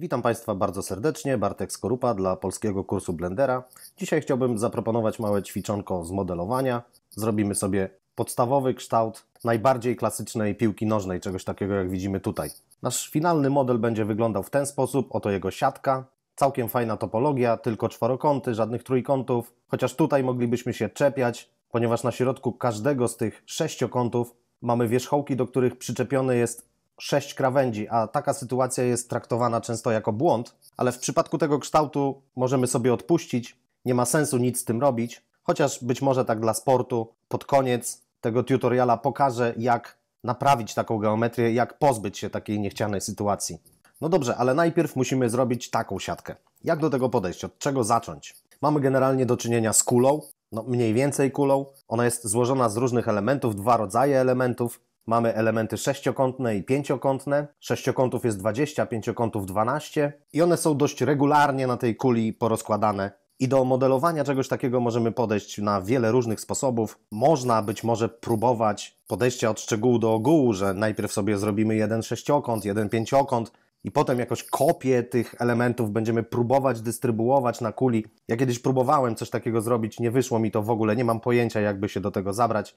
Witam Państwa bardzo serdecznie, Bartek Skorupa dla polskiego kursu Blendera. Dzisiaj chciałbym zaproponować małe ćwiczonko z modelowania. Zrobimy sobie podstawowy kształt najbardziej klasycznej piłki nożnej, czegoś takiego jak widzimy tutaj. Nasz finalny model będzie wyglądał w ten sposób, oto jego siatka. Całkiem fajna topologia, tylko czworokąty, żadnych trójkątów. Chociaż tutaj moglibyśmy się czepiać, ponieważ na środku każdego z tych sześciokątów mamy wierzchołki, do których przyczepiony jest sześć krawędzi, a taka sytuacja jest traktowana często jako błąd, ale w przypadku tego kształtu możemy sobie odpuścić, nie ma sensu nic z tym robić, chociaż być może tak dla sportu pod koniec tego tutoriala pokażę, jak naprawić taką geometrię, jak pozbyć się takiej niechcianej sytuacji. No dobrze, ale najpierw musimy zrobić taką siatkę. Jak do tego podejść? Od czego zacząć? Mamy generalnie do czynienia z kulą, no mniej więcej kulą. Ona jest złożona z różnych elementów, dwa rodzaje elementów. Mamy elementy sześciokątne i pięciokątne. Sześciokątów jest 20, pięciokątów 12 i one są dość regularnie na tej kuli porozkładane. I do modelowania czegoś takiego możemy podejść na wiele różnych sposobów. Można być może próbować podejścia od szczegółu do ogółu, że najpierw sobie zrobimy jeden sześciokąt, jeden pięciokąt, i potem jakoś kopię tych elementów będziemy próbować dystrybuować na kuli. Ja kiedyś próbowałem coś takiego zrobić, nie wyszło mi to w ogóle, nie mam pojęcia, jakby się do tego zabrać.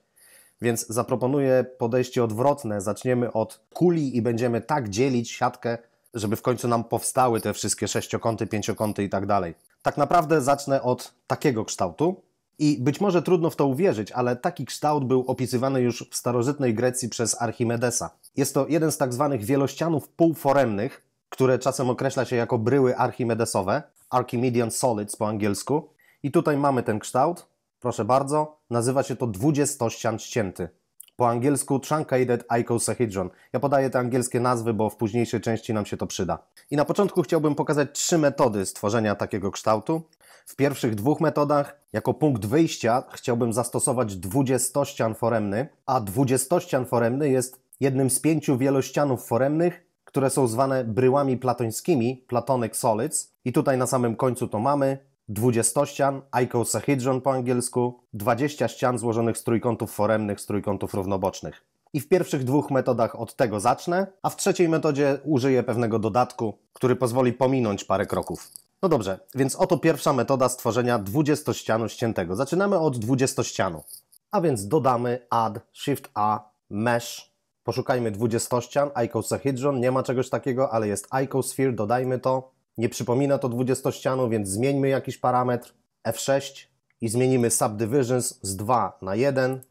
Więc zaproponuję podejście odwrotne. Zaczniemy od kuli i będziemy tak dzielić siatkę, żeby w końcu nam powstały te wszystkie sześciokąty, pięciokąty i tak dalej. Tak naprawdę zacznę od takiego kształtu. I być może trudno w to uwierzyć, ale taki kształt był opisywany już w starożytnej Grecji przez Archimedesa. Jest to jeden z tak zwanych wielościanów półforemnych, które czasem określa się jako bryły archimedesowe, Archimedean Solids po angielsku. I tutaj mamy ten kształt. Proszę bardzo, nazywa się to dwudziestościan ścięty. Po angielsku truncated icosahedron. Ja podaję te angielskie nazwy, bo w późniejszej części nam się to przyda. I na początku chciałbym pokazać trzy metody stworzenia takiego kształtu. W pierwszych dwóch metodach jako punkt wyjścia chciałbym zastosować dwudziestościan foremny, a dwudziestościan foremny jest jednym z pięciu wielościanów foremnych, które są zwane bryłami platońskimi, platonic solids. I tutaj na samym końcu to mamy dwudziestościan, icosahedron po angielsku, 20 ścian złożonych z trójkątów foremnych, z trójkątów równobocznych. I w pierwszych dwóch metodach od tego zacznę, a w trzeciej metodzie użyję pewnego dodatku, który pozwoli pominąć parę kroków. No dobrze, więc oto pierwsza metoda stworzenia dwudziestościanu ściętego. Zaczynamy od dwudziestościanu. A więc dodamy add, shift A, mesh, poszukajmy dwudziestościan, icosahedron, nie ma czegoś takiego, ale jest icosphere, dodajmy to. Nie przypomina to 20 ścianu, więc zmieńmy jakiś parametr F6 i zmienimy subdivisions z 2 na 1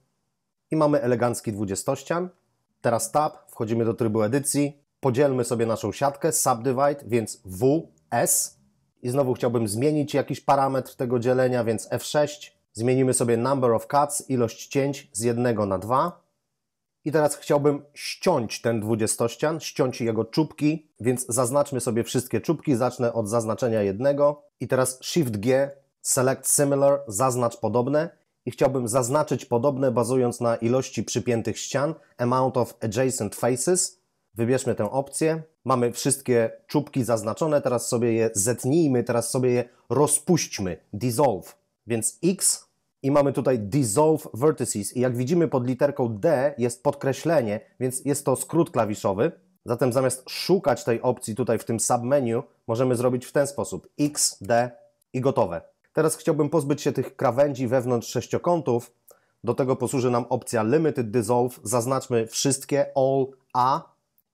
i mamy elegancki 20 ścian. Teraz tab, wchodzimy do trybu edycji, podzielmy sobie naszą siatkę subdivide, więc W, S i znowu chciałbym zmienić jakiś parametr tego dzielenia, więc F6. Zmienimy sobie number of cuts, ilość cięć z 1 na 2 i teraz chciałbym ściąć ten dwudziestościan, ściąć jego czubki, więc zaznaczmy sobie wszystkie czubki. Zacznę od zaznaczenia jednego i teraz Shift G, Select Similar, zaznacz podobne i chciałbym zaznaczyć podobne bazując na ilości przypiętych ścian, amount of adjacent faces. Wybierzmy tę opcję. Mamy wszystkie czubki zaznaczone, teraz sobie je zetnijmy, teraz sobie je rozpuśćmy, dissolve. Więc X i mamy tutaj Dissolve Vertices i jak widzimy pod literką D jest podkreślenie, więc jest to skrót klawiszowy. Zatem zamiast szukać tej opcji tutaj w tym submenu, możemy zrobić w ten sposób X, D i gotowe. Teraz chciałbym pozbyć się tych krawędzi wewnątrz sześciokątów. Do tego posłuży nam opcja Limited Dissolve. Zaznaczmy wszystkie All A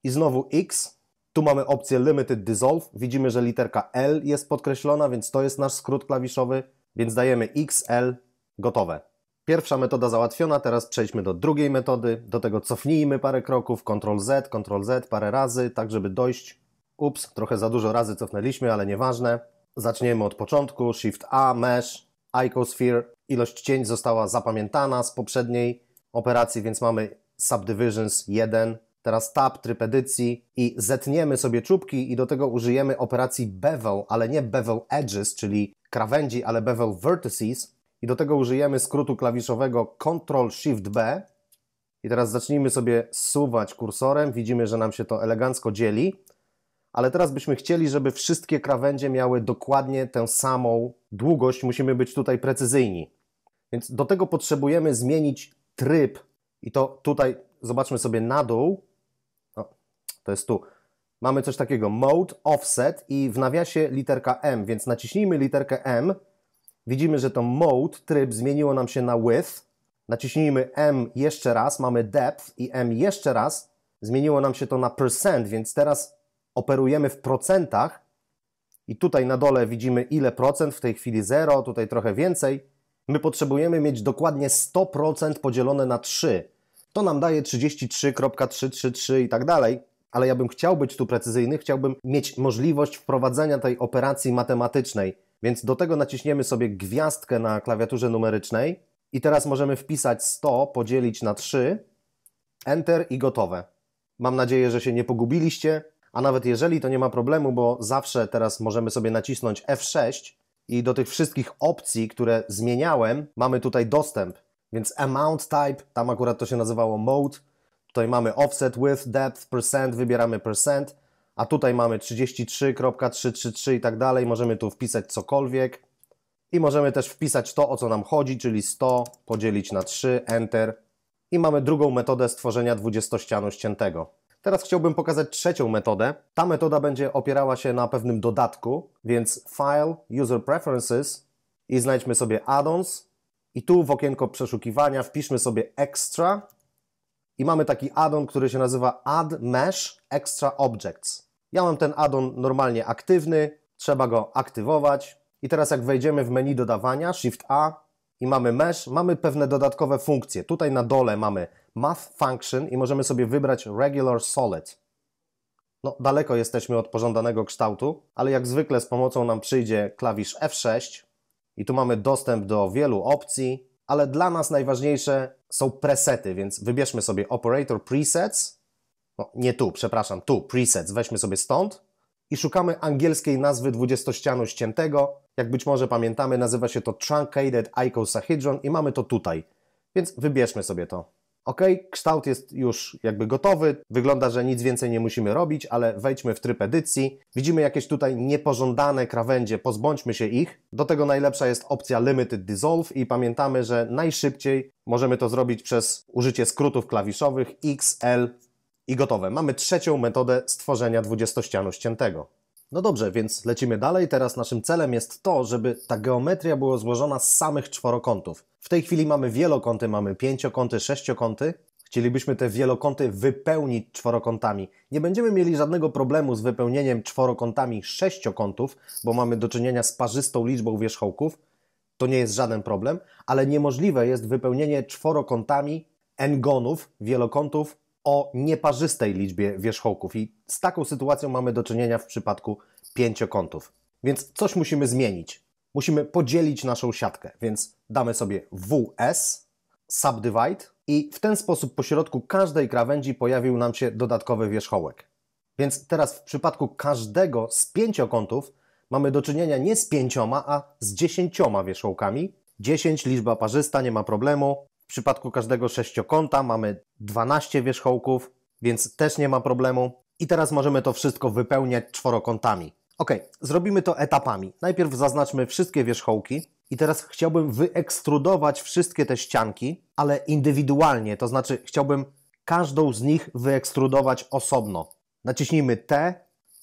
i znowu X. Tu mamy opcję Limited Dissolve. Widzimy, że literka L jest podkreślona, więc to jest nasz skrót klawiszowy. Więc dajemy X, L Gotowe. Pierwsza metoda załatwiona, teraz przejdźmy do drugiej metody. Do tego cofnijmy parę kroków, Ctrl-Z, Ctrl-Z parę razy, tak żeby dojść. Ups, trochę za dużo razy cofnęliśmy, ale nieważne. Zaczniemy od początku, Shift-A, Mesh, Icosphere. Ilość cięć została zapamiętana z poprzedniej operacji, więc mamy Subdivisions 1. Teraz Tab, tryb edycji i zetniemy sobie czubki i do tego użyjemy operacji Bevel, ale nie Bevel Edges, czyli krawędzi, ale Bevel Vertices i do tego użyjemy skrótu klawiszowego Ctrl-Shift-B. I teraz zacznijmy sobie suwać kursorem. Widzimy, że nam się to elegancko dzieli. Ale teraz byśmy chcieli, żeby wszystkie krawędzie miały dokładnie tę samą długość. Musimy być tutaj precyzyjni. Więc do tego potrzebujemy zmienić tryb. I to tutaj zobaczmy sobie na dół. O, to jest tu. Mamy coś takiego mode, offset i w nawiasie literka M, więc naciśnijmy literkę M Widzimy, że to mode, tryb zmieniło nam się na width. Naciśnijmy M jeszcze raz, mamy depth i M jeszcze raz. Zmieniło nam się to na percent, więc teraz operujemy w procentach i tutaj na dole widzimy ile procent, w tej chwili 0, tutaj trochę więcej. My potrzebujemy mieć dokładnie 100% podzielone na 3. To nam daje 33.333 i tak dalej, ale ja bym chciał być tu precyzyjny, chciałbym mieć możliwość wprowadzenia tej operacji matematycznej. Więc do tego naciśniemy sobie gwiazdkę na klawiaturze numerycznej i teraz możemy wpisać 100 podzielić na 3, Enter i gotowe. Mam nadzieję, że się nie pogubiliście, a nawet jeżeli to nie ma problemu, bo zawsze teraz możemy sobie nacisnąć F6 i do tych wszystkich opcji, które zmieniałem, mamy tutaj dostęp. Więc amount type, tam akurat to się nazywało mode, tutaj mamy offset with, depth, percent, wybieramy percent, a tutaj mamy 33.333 i tak dalej, możemy tu wpisać cokolwiek i możemy też wpisać to, o co nam chodzi, czyli 100 podzielić na 3, Enter i mamy drugą metodę stworzenia ścianu ściętego. Teraz chciałbym pokazać trzecią metodę. Ta metoda będzie opierała się na pewnym dodatku, więc File, User Preferences i znajdźmy sobie Addons i tu w okienko przeszukiwania wpiszmy sobie Extra i mamy taki addon, który się nazywa Add Mesh Extra Objects. Ja mam ten addon normalnie aktywny, trzeba go aktywować. I teraz jak wejdziemy w menu dodawania, Shift A i mamy mesh, mamy pewne dodatkowe funkcje. Tutaj na dole mamy Math Function i możemy sobie wybrać Regular Solid. No, daleko jesteśmy od pożądanego kształtu, ale jak zwykle z pomocą nam przyjdzie klawisz F6 i tu mamy dostęp do wielu opcji, ale dla nas najważniejsze są presety, więc wybierzmy sobie Operator Presets no, nie tu, przepraszam, tu, presets, weźmy sobie stąd i szukamy angielskiej nazwy dwudziestościanu ściętego. Jak być może pamiętamy, nazywa się to Truncated Icosahedron i mamy to tutaj, więc wybierzmy sobie to. Ok, kształt jest już jakby gotowy, wygląda, że nic więcej nie musimy robić, ale wejdźmy w tryb edycji. Widzimy jakieś tutaj niepożądane krawędzie, pozbądźmy się ich. Do tego najlepsza jest opcja Limited Dissolve i pamiętamy, że najszybciej możemy to zrobić przez użycie skrótów klawiszowych X, L i gotowe, mamy trzecią metodę stworzenia dwudziestościanu ściętego. No dobrze, więc lecimy dalej. Teraz naszym celem jest to, żeby ta geometria była złożona z samych czworokątów. W tej chwili mamy wielokąty, mamy pięciokąty, sześciokąty. Chcielibyśmy te wielokąty wypełnić czworokątami. Nie będziemy mieli żadnego problemu z wypełnieniem czworokątami sześciokątów, bo mamy do czynienia z parzystą liczbą wierzchołków. To nie jest żaden problem, ale niemożliwe jest wypełnienie czworokątami n-gonów, wielokątów o nieparzystej liczbie wierzchołków i z taką sytuacją mamy do czynienia w przypadku pięciokątów. Więc coś musimy zmienić. Musimy podzielić naszą siatkę, więc damy sobie WS, subdivide i w ten sposób pośrodku każdej krawędzi pojawił nam się dodatkowy wierzchołek. Więc teraz w przypadku każdego z pięciokątów mamy do czynienia nie z pięcioma, a z dziesięcioma wierzchołkami. 10 liczba parzysta, nie ma problemu. W przypadku każdego sześciokąta mamy 12 wierzchołków, więc też nie ma problemu. I teraz możemy to wszystko wypełniać czworokątami. Ok, zrobimy to etapami. Najpierw zaznaczmy wszystkie wierzchołki i teraz chciałbym wyekstrudować wszystkie te ścianki, ale indywidualnie, to znaczy chciałbym każdą z nich wyekstrudować osobno. Naciśnijmy T,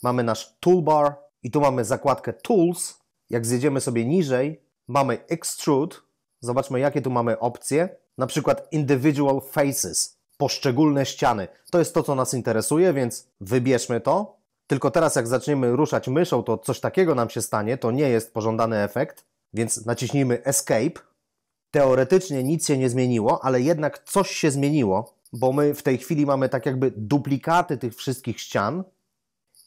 mamy nasz toolbar i tu mamy zakładkę Tools. Jak zjedziemy sobie niżej, mamy Extrude. Zobaczmy, jakie tu mamy opcje na przykład individual faces, poszczególne ściany. To jest to, co nas interesuje, więc wybierzmy to. Tylko teraz, jak zaczniemy ruszać myszą, to coś takiego nam się stanie, to nie jest pożądany efekt, więc naciśnijmy Escape. Teoretycznie nic się nie zmieniło, ale jednak coś się zmieniło, bo my w tej chwili mamy tak jakby duplikaty tych wszystkich ścian.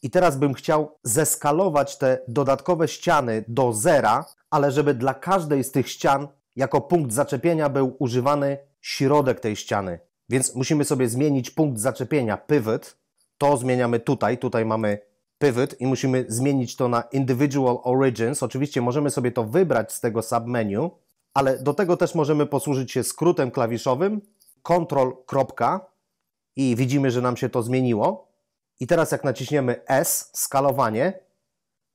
I teraz bym chciał zeskalować te dodatkowe ściany do zera, ale żeby dla każdej z tych ścian jako punkt zaczepienia był używany środek tej ściany. Więc musimy sobie zmienić punkt zaczepienia, pivot. To zmieniamy tutaj, tutaj mamy pivot i musimy zmienić to na individual origins. Oczywiście możemy sobie to wybrać z tego submenu, ale do tego też możemy posłużyć się skrótem klawiszowym Ctrl. I widzimy, że nam się to zmieniło. I teraz jak naciśniemy S, skalowanie,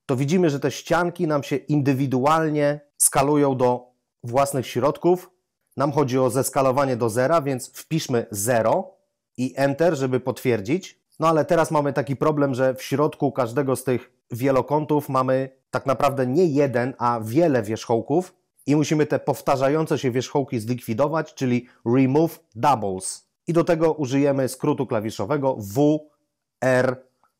to widzimy, że te ścianki nam się indywidualnie skalują do własnych środków. Nam chodzi o zeskalowanie do zera, więc wpiszmy 0 i Enter, żeby potwierdzić. No ale teraz mamy taki problem, że w środku każdego z tych wielokątów mamy tak naprawdę nie jeden, a wiele wierzchołków i musimy te powtarzające się wierzchołki zlikwidować, czyli remove doubles. I do tego użyjemy skrótu klawiszowego WR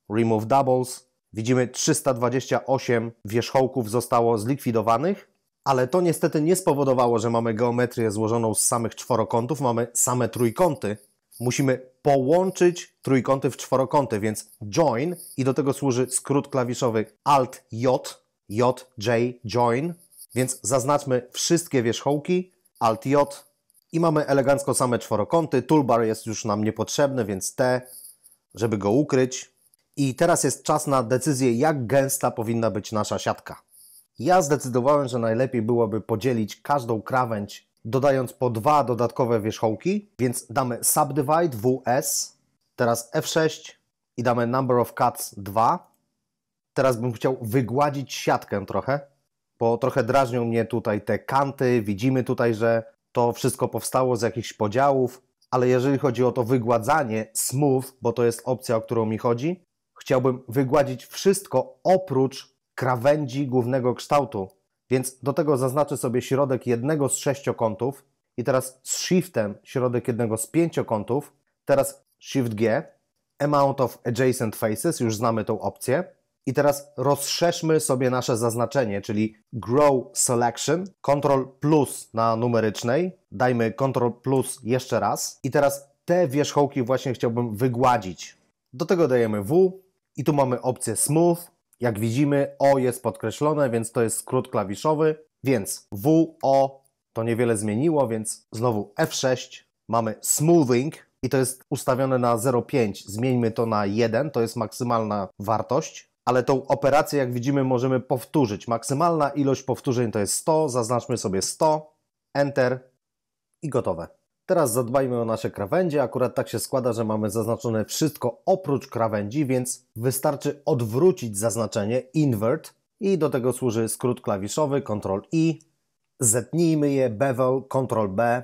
remove doubles. Widzimy 328 wierzchołków zostało zlikwidowanych ale to niestety nie spowodowało, że mamy geometrię złożoną z samych czworokątów, mamy same trójkąty. Musimy połączyć trójkąty w czworokąty, więc join i do tego służy skrót klawiszowy alt j, j, j, join, więc zaznaczmy wszystkie wierzchołki, alt j i mamy elegancko same czworokąty. Toolbar jest już nam niepotrzebny, więc T, żeby go ukryć. I teraz jest czas na decyzję, jak gęsta powinna być nasza siatka. Ja zdecydowałem, że najlepiej byłoby podzielić każdą krawędź, dodając po dwa dodatkowe wierzchołki, więc damy subdivide WS, teraz F6 i damy number of cuts 2. Teraz bym chciał wygładzić siatkę trochę, bo trochę drażnią mnie tutaj te kanty, widzimy tutaj, że to wszystko powstało z jakichś podziałów, ale jeżeli chodzi o to wygładzanie smooth, bo to jest opcja, o którą mi chodzi, chciałbym wygładzić wszystko oprócz krawędzi głównego kształtu. Więc do tego zaznaczę sobie środek jednego z sześciokątów i teraz z shiftem środek jednego z pięciokątów, teraz shift G, amount of adjacent faces, już znamy tą opcję. I teraz rozszerzmy sobie nasze zaznaczenie, czyli grow selection, Control plus na numerycznej, dajmy Control plus jeszcze raz. I teraz te wierzchołki właśnie chciałbym wygładzić. Do tego dajemy W i tu mamy opcję smooth, jak widzimy, O jest podkreślone, więc to jest skrót klawiszowy, więc W, O to niewiele zmieniło, więc znowu F6, mamy smoothing i to jest ustawione na 0,5, zmieńmy to na 1, to jest maksymalna wartość, ale tą operację, jak widzimy, możemy powtórzyć. Maksymalna ilość powtórzeń to jest 100, zaznaczmy sobie 100, Enter i gotowe. Teraz zadbajmy o nasze krawędzie. Akurat tak się składa, że mamy zaznaczone wszystko oprócz krawędzi, więc wystarczy odwrócić zaznaczenie invert i do tego służy skrót klawiszowy Ctrl I. Zetnijmy je bevel Ctrl B.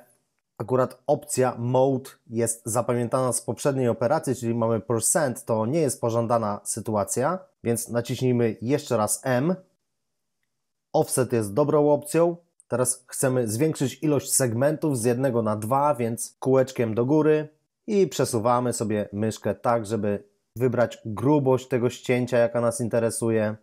Akurat opcja mode jest zapamiętana z poprzedniej operacji, czyli mamy percent, to nie jest pożądana sytuacja, więc naciśnijmy jeszcze raz M. Offset jest dobrą opcją, Teraz chcemy zwiększyć ilość segmentów z jednego na dwa, więc kółeczkiem do góry i przesuwamy sobie myszkę tak, żeby wybrać grubość tego ścięcia, jaka nas interesuje.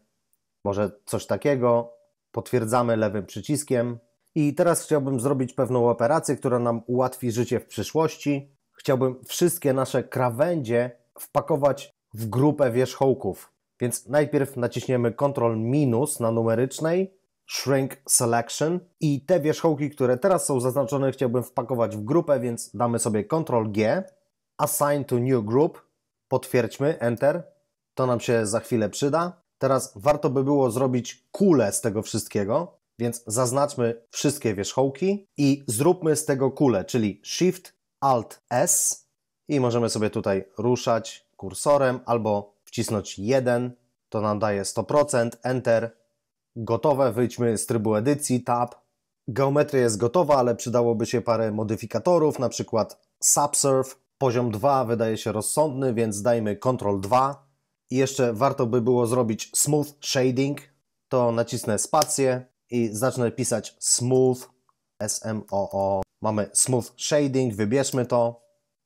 Może coś takiego. Potwierdzamy lewym przyciskiem. I teraz chciałbym zrobić pewną operację, która nam ułatwi życie w przyszłości. Chciałbym wszystkie nasze krawędzie wpakować w grupę wierzchołków. Więc najpierw naciśniemy Ctrl minus na numerycznej Shrink Selection i te wierzchołki, które teraz są zaznaczone, chciałbym wpakować w grupę, więc damy sobie Ctrl G, Assign to New Group, potwierdźmy, Enter. To nam się za chwilę przyda. Teraz warto by było zrobić kulę z tego wszystkiego, więc zaznaczmy wszystkie wierzchołki i zróbmy z tego kulę, czyli Shift Alt S i możemy sobie tutaj ruszać kursorem albo wcisnąć 1, to nam daje 100%, Enter, Gotowe, wyjdźmy z trybu edycji, tab. Geometria jest gotowa, ale przydałoby się parę modyfikatorów, na przykład subsurf. Poziom 2 wydaje się rozsądny, więc dajmy Ctrl 2. I jeszcze warto by było zrobić smooth shading. To nacisnę spację i zacznę pisać smooth, S-M-O-O. Mamy smooth shading, wybierzmy to.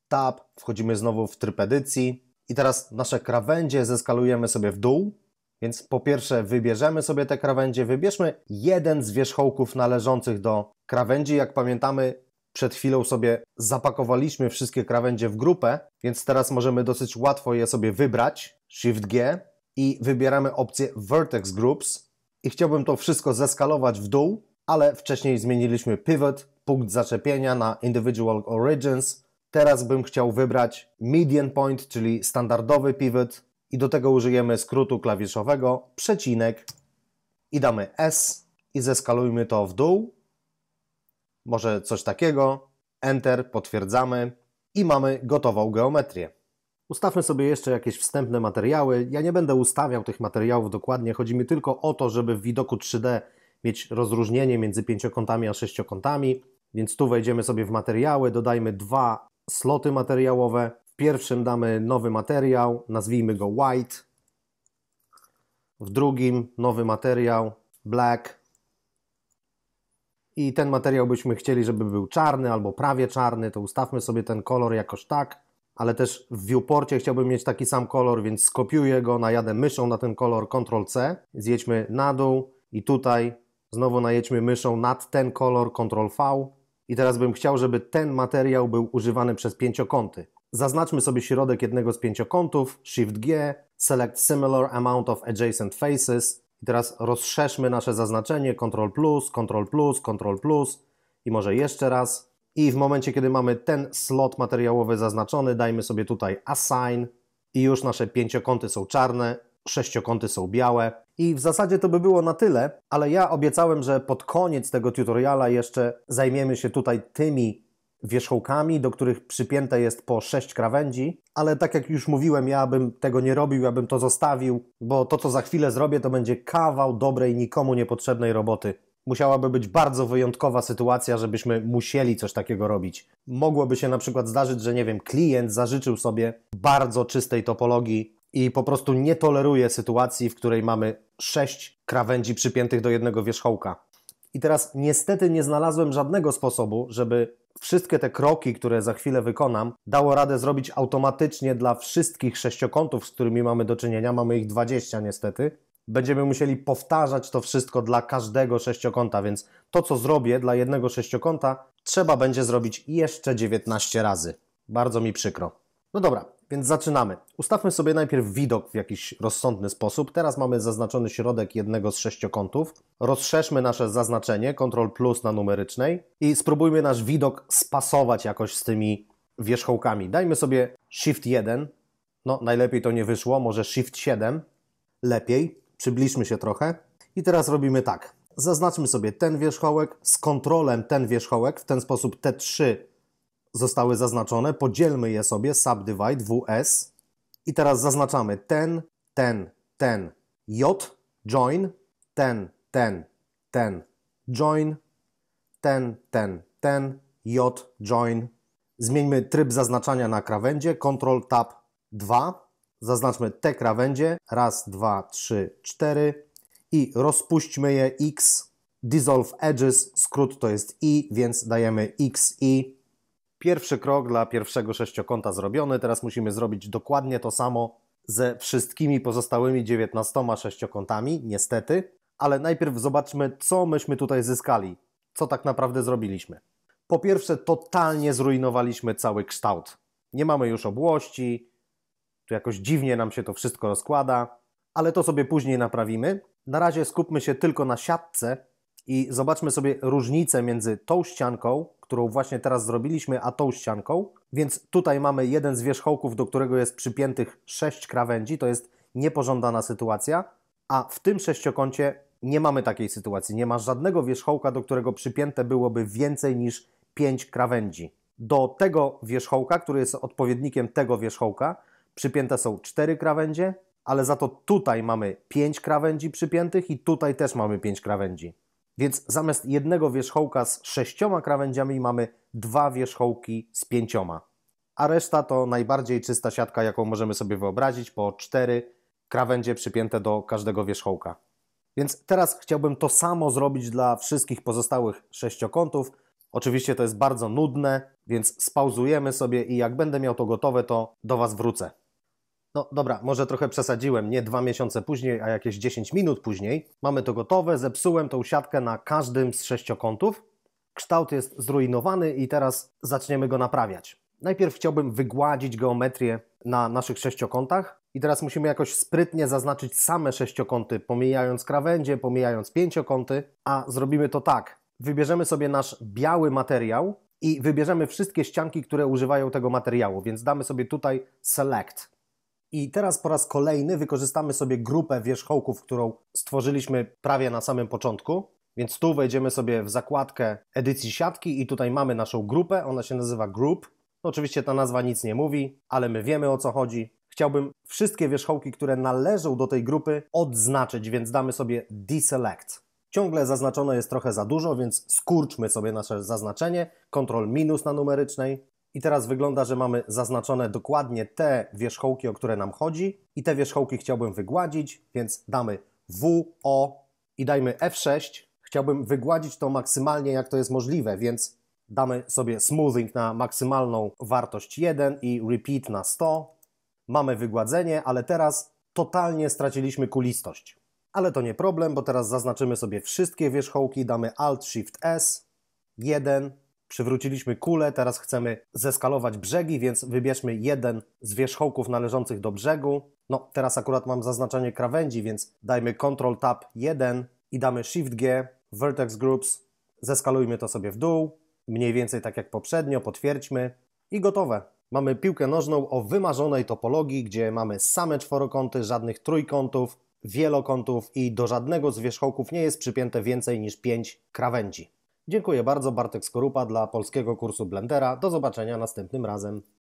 Tab, wchodzimy znowu w tryb edycji. I teraz nasze krawędzie zeskalujemy sobie w dół więc po pierwsze wybierzemy sobie te krawędzie, wybierzmy jeden z wierzchołków należących do krawędzi. Jak pamiętamy, przed chwilą sobie zapakowaliśmy wszystkie krawędzie w grupę, więc teraz możemy dosyć łatwo je sobie wybrać. Shift G i wybieramy opcję Vertex Groups. I chciałbym to wszystko zeskalować w dół, ale wcześniej zmieniliśmy pivot, punkt zaczepienia na Individual Origins. Teraz bym chciał wybrać median point, czyli standardowy pivot, i do tego użyjemy skrótu klawiszowego przecinek i damy S i zeskalujmy to w dół. Może coś takiego. Enter, potwierdzamy i mamy gotową geometrię. Ustawmy sobie jeszcze jakieś wstępne materiały. Ja nie będę ustawiał tych materiałów dokładnie, chodzi mi tylko o to, żeby w widoku 3D mieć rozróżnienie między pięciokątami a sześciokątami. Więc tu wejdziemy sobie w materiały, dodajmy dwa sloty materiałowe pierwszym damy nowy materiał, nazwijmy go white. W drugim nowy materiał, black. I ten materiał byśmy chcieli, żeby był czarny albo prawie czarny, to ustawmy sobie ten kolor jakoś tak. Ale też w viewporcie chciałbym mieć taki sam kolor, więc skopiuję go, najadę myszą na ten kolor, Ctrl-C. Zjedźmy na dół i tutaj znowu najedźmy myszą nad ten kolor, Ctrl-V. I teraz bym chciał, żeby ten materiał był używany przez pięciokąty. Zaznaczmy sobie środek jednego z pięciokątów, Shift-G, Select Similar Amount of Adjacent Faces i teraz rozszerzmy nasze zaznaczenie, Ctrl+, Ctrl+, Ctrl+, i może jeszcze raz. I w momencie, kiedy mamy ten slot materiałowy zaznaczony, dajmy sobie tutaj Assign i już nasze pięciokąty są czarne, sześciokąty są białe. I w zasadzie to by było na tyle, ale ja obiecałem, że pod koniec tego tutoriala jeszcze zajmiemy się tutaj tymi wierzchołkami, do których przypięte jest po sześć krawędzi, ale tak jak już mówiłem, ja bym tego nie robił, ja bym to zostawił, bo to, co za chwilę zrobię, to będzie kawał dobrej, nikomu niepotrzebnej roboty. Musiałaby być bardzo wyjątkowa sytuacja, żebyśmy musieli coś takiego robić. Mogłoby się na przykład zdarzyć, że nie wiem, klient zażyczył sobie bardzo czystej topologii i po prostu nie toleruje sytuacji, w której mamy sześć krawędzi przypiętych do jednego wierzchołka. I teraz niestety nie znalazłem żadnego sposobu, żeby wszystkie te kroki, które za chwilę wykonam, dało radę zrobić automatycznie dla wszystkich sześciokątów, z którymi mamy do czynienia. Mamy ich 20 niestety. Będziemy musieli powtarzać to wszystko dla każdego sześciokąta, więc to, co zrobię dla jednego sześciokąta, trzeba będzie zrobić jeszcze 19 razy. Bardzo mi przykro. No dobra, więc zaczynamy. Ustawmy sobie najpierw widok w jakiś rozsądny sposób. Teraz mamy zaznaczony środek jednego z sześciokątów. Rozszerzmy nasze zaznaczenie, Ctrl plus na numerycznej i spróbujmy nasz widok spasować jakoś z tymi wierzchołkami. Dajmy sobie Shift 1. No, najlepiej to nie wyszło, może Shift 7. Lepiej. Przybliżmy się trochę. I teraz robimy tak. Zaznaczmy sobie ten wierzchołek, z kontrolem ten wierzchołek, w ten sposób te trzy zostały zaznaczone, podzielmy je sobie, subdivide, ws i teraz zaznaczamy ten, ten, ten, j, join, ten, ten, ten, join, ten, ten, ten, j, join. Zmieńmy tryb zaznaczania na krawędzie, Ctrl Tab 2, zaznaczmy te krawędzie, raz, dwa, trzy, cztery i rozpuśćmy je x, dissolve edges, skrót to jest i, więc dajemy X i Pierwszy krok dla pierwszego sześciokąta zrobiony, teraz musimy zrobić dokładnie to samo ze wszystkimi pozostałymi 19 sześciokątami, niestety. Ale najpierw zobaczmy, co myśmy tutaj zyskali, co tak naprawdę zrobiliśmy. Po pierwsze, totalnie zrujnowaliśmy cały kształt. Nie mamy już obłości, tu jakoś dziwnie nam się to wszystko rozkłada, ale to sobie później naprawimy. Na razie skupmy się tylko na siatce, i zobaczmy sobie różnicę między tą ścianką, którą właśnie teraz zrobiliśmy, a tą ścianką. Więc tutaj mamy jeden z wierzchołków, do którego jest przypiętych 6 krawędzi, to jest niepożądana sytuacja, a w tym sześciokącie nie mamy takiej sytuacji. Nie ma żadnego wierzchołka, do którego przypięte byłoby więcej niż 5 krawędzi. Do tego wierzchołka, który jest odpowiednikiem tego wierzchołka, przypięte są 4 krawędzie, ale za to tutaj mamy 5 krawędzi przypiętych i tutaj też mamy 5 krawędzi. Więc zamiast jednego wierzchołka z sześcioma krawędziami mamy dwa wierzchołki z pięcioma. A reszta to najbardziej czysta siatka, jaką możemy sobie wyobrazić, po cztery krawędzie przypięte do każdego wierzchołka. Więc teraz chciałbym to samo zrobić dla wszystkich pozostałych sześciokątów. Oczywiście to jest bardzo nudne, więc spauzujemy sobie i jak będę miał to gotowe, to do Was wrócę. No dobra, może trochę przesadziłem, nie dwa miesiące później, a jakieś 10 minut później. Mamy to gotowe, zepsułem tą siatkę na każdym z sześciokątów. Kształt jest zrujnowany i teraz zaczniemy go naprawiać. Najpierw chciałbym wygładzić geometrię na naszych sześciokątach i teraz musimy jakoś sprytnie zaznaczyć same sześciokąty, pomijając krawędzie, pomijając pięciokąty, a zrobimy to tak. Wybierzemy sobie nasz biały materiał i wybierzemy wszystkie ścianki, które używają tego materiału, więc damy sobie tutaj select i teraz po raz kolejny wykorzystamy sobie grupę wierzchołków, którą stworzyliśmy prawie na samym początku. Więc tu wejdziemy sobie w zakładkę edycji siatki i tutaj mamy naszą grupę, ona się nazywa Group. No oczywiście ta nazwa nic nie mówi, ale my wiemy o co chodzi. Chciałbym wszystkie wierzchołki, które należą do tej grupy odznaczyć, więc damy sobie deselect. Ciągle zaznaczone jest trochę za dużo, więc skurczmy sobie nasze zaznaczenie. Ctrl minus na numerycznej. I teraz wygląda, że mamy zaznaczone dokładnie te wierzchołki, o które nam chodzi. I te wierzchołki chciałbym wygładzić, więc damy W, O i dajmy F6. Chciałbym wygładzić to maksymalnie, jak to jest możliwe, więc damy sobie smoothing na maksymalną wartość 1 i repeat na 100. Mamy wygładzenie, ale teraz totalnie straciliśmy kulistość. Ale to nie problem, bo teraz zaznaczymy sobie wszystkie wierzchołki, damy Alt Shift S, 1, przywróciliśmy kulę, teraz chcemy zeskalować brzegi, więc wybierzmy jeden z wierzchołków należących do brzegu. No, teraz akurat mam zaznaczenie krawędzi, więc dajmy Ctrl Tab 1 i damy Shift G, Vertex Groups, zeskalujmy to sobie w dół, mniej więcej tak jak poprzednio, potwierdźmy i gotowe. Mamy piłkę nożną o wymarzonej topologii, gdzie mamy same czworokąty, żadnych trójkątów, wielokątów i do żadnego z wierzchołków nie jest przypięte więcej niż 5 krawędzi. Dziękuję bardzo, Bartek Skorupa dla polskiego kursu Blendera. Do zobaczenia następnym razem.